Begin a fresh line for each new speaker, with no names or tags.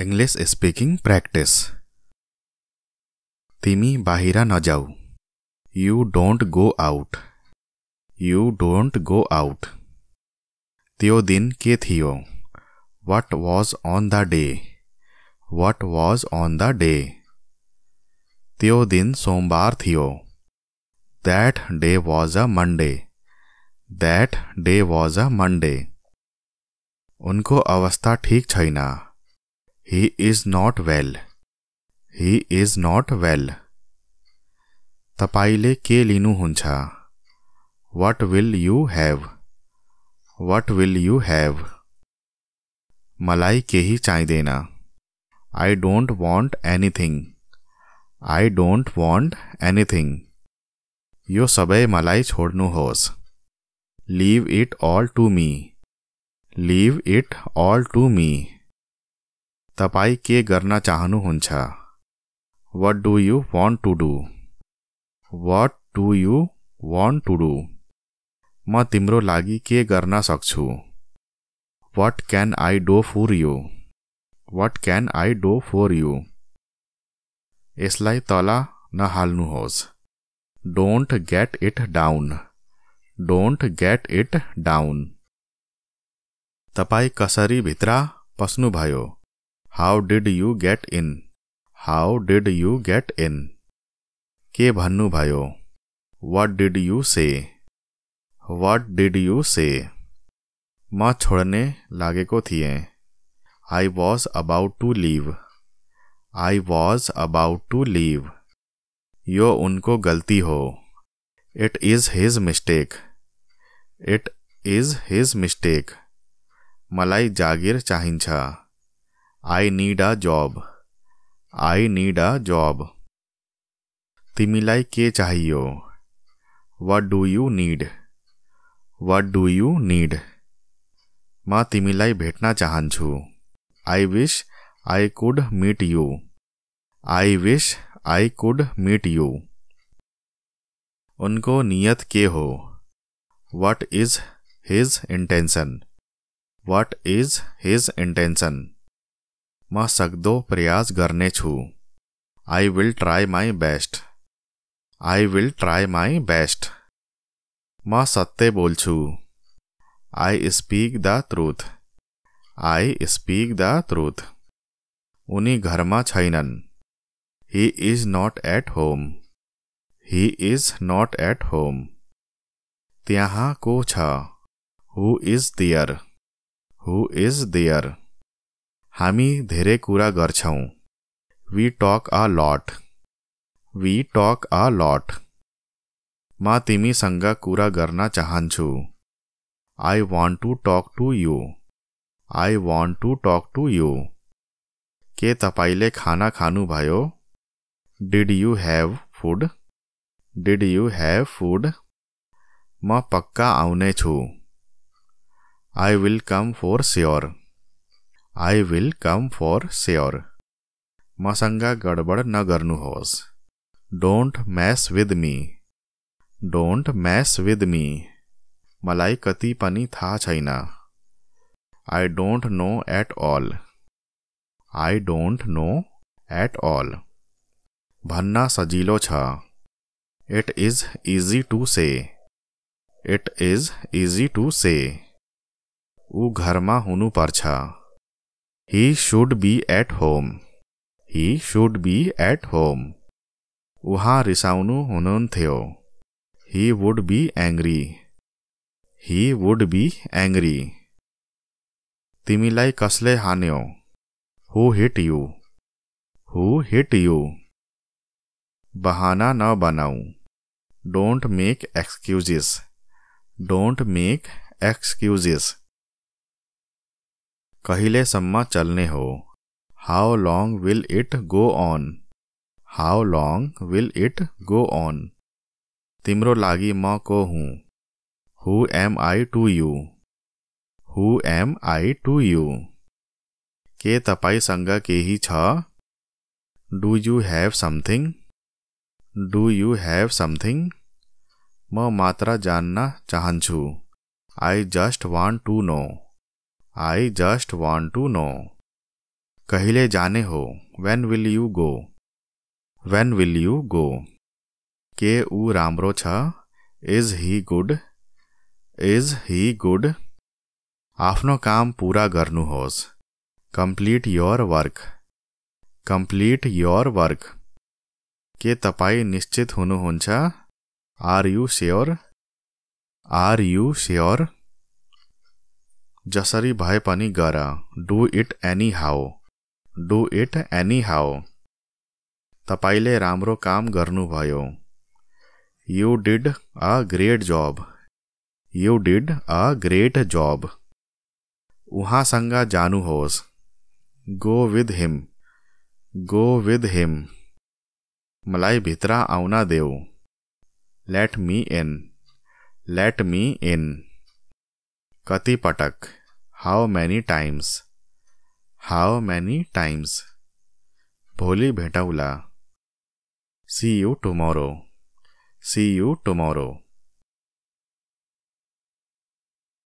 English speaking practice तिमी बाहर न जाऊ you don't go out you don't go out त्यो दिन के थियो what was on the day what was on the day त्यो दिन सोमवार थियो that day was a Monday that day was a Monday उनको अवस्था ठीक छैना He is not well. He is not well. तपाईले के हुन्छ? What will you have? What will you have? मलाई केही चाहिँदैन आई don't want anything. I don't want anything. यो सबै मलाई होस्. Leave it all to me Leave it all to me तपाईँ के गर्न चाहनुहुन्छ what do you want to do what do you want to do म तिम्रो लागि के गर्न सक्छु what can I do for you what can I do for you यसलाई तल नहाल्नुहोस् don't get it down don't get it down तपाईँ कसरी भित्र पस्नुभयो how did you get in how did you get in के भयो वाट डिड यू से वाट डिड यू से म छोड्ने लागेको थिएँ I was about to leave I was about to leave यो उनको गलती हो it is his mistake it is his mistake मलाई जागिर चाहिन्छ I need a job I need a job तिमीलाई के चाहियो what do you need what do you need म तिमीलाई भेट्न चाहन्छु I wish I could meet you I wish I could meet you उनको नियत के हो what is his intention what is his intention म सघंदो प्रयास करने I will try my best I will try my best म सत्य बोल I speak the truth I speak the उन्नी उनी घरमा छैनन् he is not at home he is not at home त्यहाँ को छ who is there who is there हामी धेरै कुरा गर्छौँ वी टक अ लट वी टक अ लट म तिमीसँग कुरा गर्न चाहन्छु I want to talk to you I want to talk to you के तपाईँले खाना खानुभयो did you have food did you have food म पक्का आउनेछु I will come for sure I will come for sure मसँग गडबड न नगर्नुहोस् don't mess with me don't mess with me मलाई कति पनि थाहा छैन I don't know at all I don't know at all भन्न सजिलो छ it is easy to say it is easy to say ऊ घरमा हुनुपर्छ he should be at home he should be at home उहाँ रिसाउनु हुनुहुन्थ्यो he would be angry. He would be angry. तिमीलाई कसले हान्यो who hit you? Who hit you? बहाना नबनाऊ Don't make excuses. Don't make excuses. कहले सम्मा चलने हो how long will it go on how long will it go on तिम्रो लागी म को हूँ who am I to you who am I to you के तपाईँसँग केही छ do you have something do you have something म मात्र जान्न चाहन्छु I just want to know I just want to know कहले जाने हो when will you go when will you go के ऊ राम्रो छ is he good is he good आफ्नो काम पूरा गर्नुहोस् complete your work complete your work के तपाईँ निश्चित हुनुहुन्छ are you sure are you sure जसरी भए पनि गर do it anyhow do it anyhow तपाईँले राम्रो काम गर्नुभयो you did a great job you did a great job उहाँसँग जानुहोस् go with him go with him मलाई भित्र आउन देऊ let me in let me in Kati Patak. How many times? How many times? Bholi Bhetaula. See you tomorrow. See you tomorrow.